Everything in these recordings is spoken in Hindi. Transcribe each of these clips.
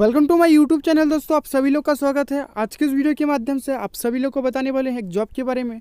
welcome to my YouTube channel दोस्तों आप सभी लोग का स्वागत है आज के इस वीडियो के माध्यम से आप सभी लोग को बताने वाले हैं एक जॉब के बारे में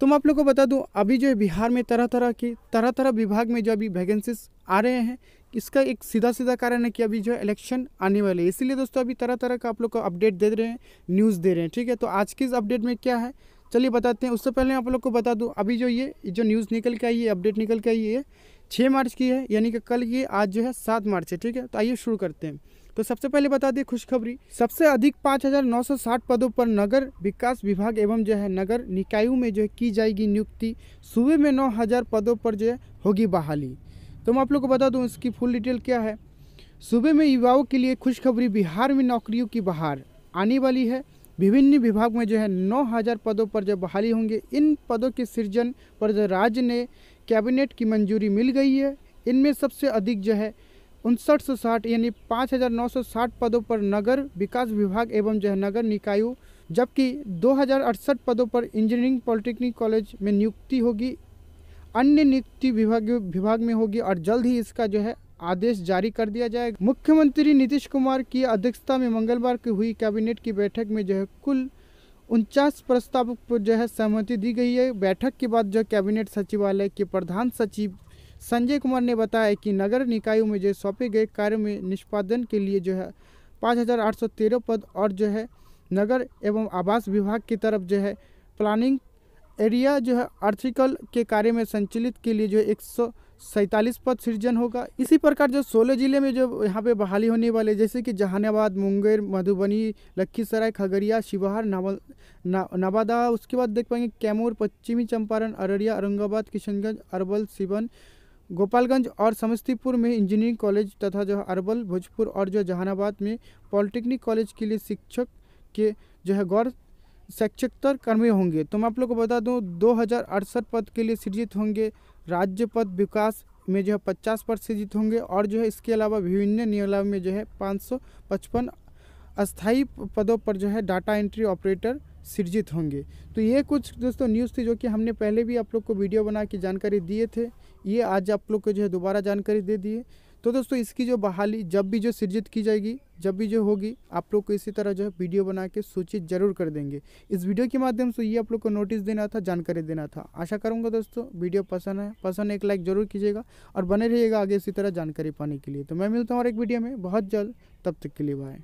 तो मैं आप लोग को बता दूं अभी जो है बिहार में तरह तरह की तरह तरह विभाग में जो अभी वैकेंसीज आ रहे हैं इसका एक सीधा सीधा कारण है कि अभी जो है इलेक्शन आने वाले हैं इसीलिए दोस्तों अभी तरह तरह का आप लोग को अपडेट दे रहे हैं न्यूज़ दे रहे हैं ठीक है तो आज के इस अपडेट में क्या है चलिए बताते हैं उससे पहले आप लोग को बता दूँ अभी जो ये जो न्यूज़ निकल के आई है अपडेट निकल के आई है छः मार्च की है यानी कि कल ये आज जो है सात मार्च है ठीक है तो आइए शुरू करते हैं तो सबसे पहले बता दें खुशखबरी सबसे अधिक 5,960 पदों पर नगर विकास विभाग एवं जो है नगर निकायों में जो है की जाएगी नियुक्ति सूबे में 9,000 पदों पर जो है होगी बहाली तो मैं आप लोग को बता दूँ इसकी फुल डिटेल क्या है सूबे में युवाओं के लिए खुशखबरी बिहार में नौकरियों की बहार आने वाली है विभिन्न विभाग में जो है हजार पदों पर जो बहाली होंगे इन पदों के सृजन पर जो राज्य ने कैबिनेट की मंजूरी मिल गई है इनमें सबसे अधिक जो है उनसठ सौ साठ यानी पाँच हज़ार नौ सौ साठ पदों पर नगर विकास विभाग एवं जो है नगर निकायों जबकि दो हज़ार अड़सठ पदों पर इंजीनियरिंग पॉलिटेक्निक कॉलेज में नियुक्ति होगी अन्य नियुक्ति विभाग विभाग में होगी और जल्द ही इसका जो है आदेश जारी कर दिया जाएगा मुख्यमंत्री नीतीश कुमार की अध्यक्षता में मंगलवार की हुई कैबिनेट की बैठक में जो है कुल उनचास प्रस्ताव पर जो है सहमति दी गई है बैठक के बाद जो कैबिनेट सचिवालय के प्रधान सचिव संजय कुमार ने बताया कि नगर निकायों में जो सौंपे गए कार्य में निष्पादन के लिए जो है पाँच हज़ार आठ सौ तेरह पद और जो है नगर एवं आवास विभाग की तरफ जो है प्लानिंग एरिया जो है आर्थिकल के कार्य में संचालित के लिए जो है एक सौ सैंतालीस पद सृजन होगा इसी प्रकार जो सोलह जिले में जो यहाँ पे बहाली होने वाले जैसे कि जहानाबाद मुंगेर मधुबनी लखीसराय खगड़िया शिवहर नवल ना, नवादा उसके बाद देख पाएंगे कैमूर पश्चिमी चंपारण अररिया औरंगाबाद किशनगंज अरवल सिवन गोपालगंज और समस्तीपुर में इंजीनियरिंग कॉलेज तथा जो अरवल भोजपुर और जो जहानाबाद में पॉलिटेक्निक कॉलेज के लिए शिक्षक के जो है गौर शैक्षिकतर कर्मी होंगे तो मैं आप लोग को बता दूँ दो हज़ार पद के लिए सृजित होंगे राज्य पद विकास में जो है पचास पद सृजित होंगे और जो है इसके अलावा विभिन्न नियोला में जो है पाँच सौ पचपन अस्थायी पदों पर जो है डाटा एंट्री ऑपरेटर सृजित होंगे तो ये कुछ दोस्तों न्यूज़ थी जो कि हमने पहले भी आप लोग को वीडियो बना के जानकारी दिए थे ये आज आप लोग को जो है दोबारा जानकारी दे दिए तो दोस्तों इसकी जो बहाली जब भी जो सृजित की जाएगी जब भी जो होगी आप लोग को इसी तरह जो है वीडियो बना के सूचित जरूर कर देंगे इस वीडियो के माध्यम से ये आप लोग को नोटिस देना था जानकारी देना था आशा करूँगा दोस्तों वीडियो पसंद है पसंद एक लाइक जरूर कीजिएगा और बने रहिएगा आगे इसी तरह जानकारी पाने के लिए तो मैं मिलता हूँ और एक वीडियो में बहुत जल्द तब तक के लिए बाय